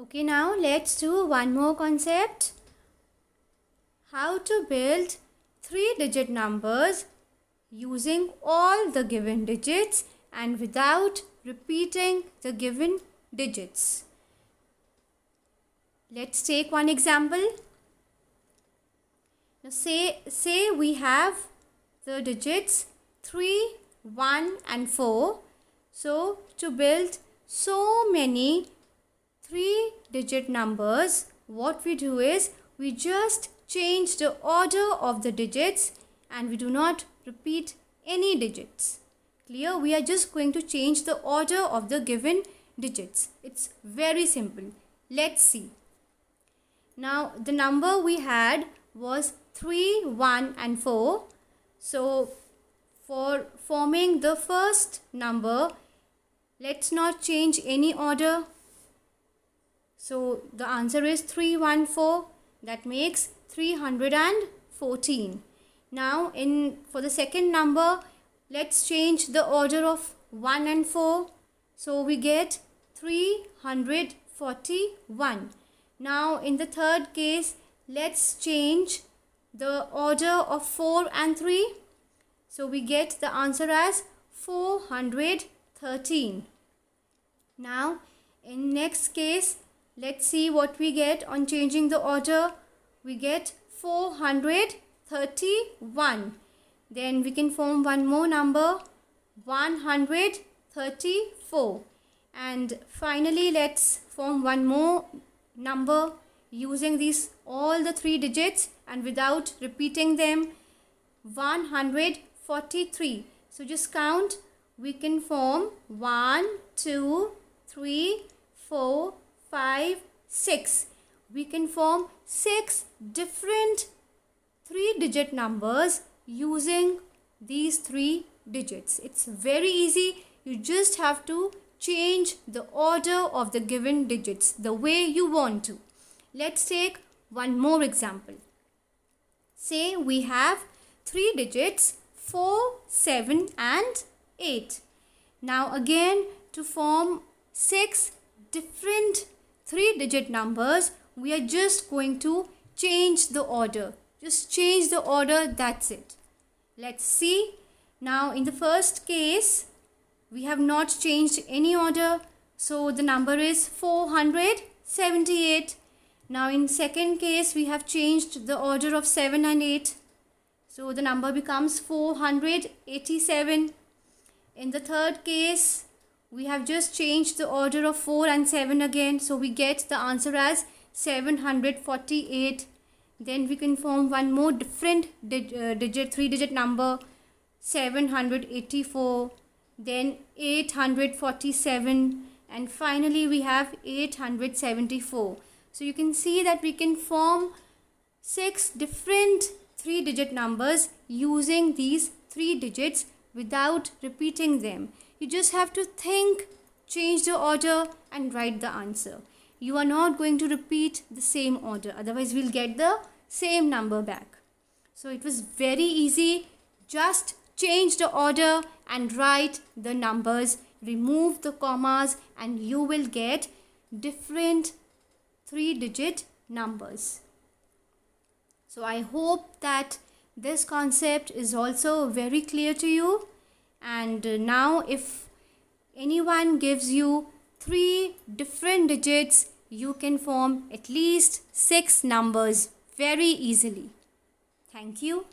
Okay, now let's do one more concept. How to build three digit numbers using all the given digits and without repeating the given digits. Let's take one example. Now say, say we have the digits 3, 1 and 4. So to build so many three digit numbers, what we do is we just change the order of the digits and we do not repeat any digits. Clear? We are just going to change the order of the given digits. It's very simple. Let's see. Now, the number we had was 3, 1 and 4. So, for forming the first number, let's not change any order. So the answer is 314. That makes 314. Now in for the second number, let's change the order of 1 and 4. So we get 341. Now in the third case, let's change the order of 4 and 3. So we get the answer as 413. Now in next case, Let's see what we get on changing the order. We get 431. Then we can form one more number 134. And finally let's form one more number using these all the three digits and without repeating them 143. So just count we can form 1, 2, 3, 4, 5, 6. We can form 6 different 3 digit numbers using these 3 digits. It's very easy. You just have to change the order of the given digits the way you want to. Let's take one more example. Say we have 3 digits 4, 7 and 8. Now again to form 6 different three digit numbers we are just going to change the order just change the order that's it let's see now in the first case we have not changed any order so the number is 478 now in second case we have changed the order of 7 and 8 so the number becomes 487 in the third case we have just changed the order of 4 and 7 again. So we get the answer as 748. Then we can form one more different dig uh, digit, 3 digit number 784. Then 847. And finally we have 874. So you can see that we can form 6 different 3 digit numbers using these 3 digits without repeating them. You just have to think, change the order and write the answer. You are not going to repeat the same order. Otherwise, we'll get the same number back. So it was very easy. Just change the order and write the numbers. Remove the commas and you will get different three digit numbers. So I hope that this concept is also very clear to you and uh, now if anyone gives you three different digits you can form at least six numbers very easily. Thank you.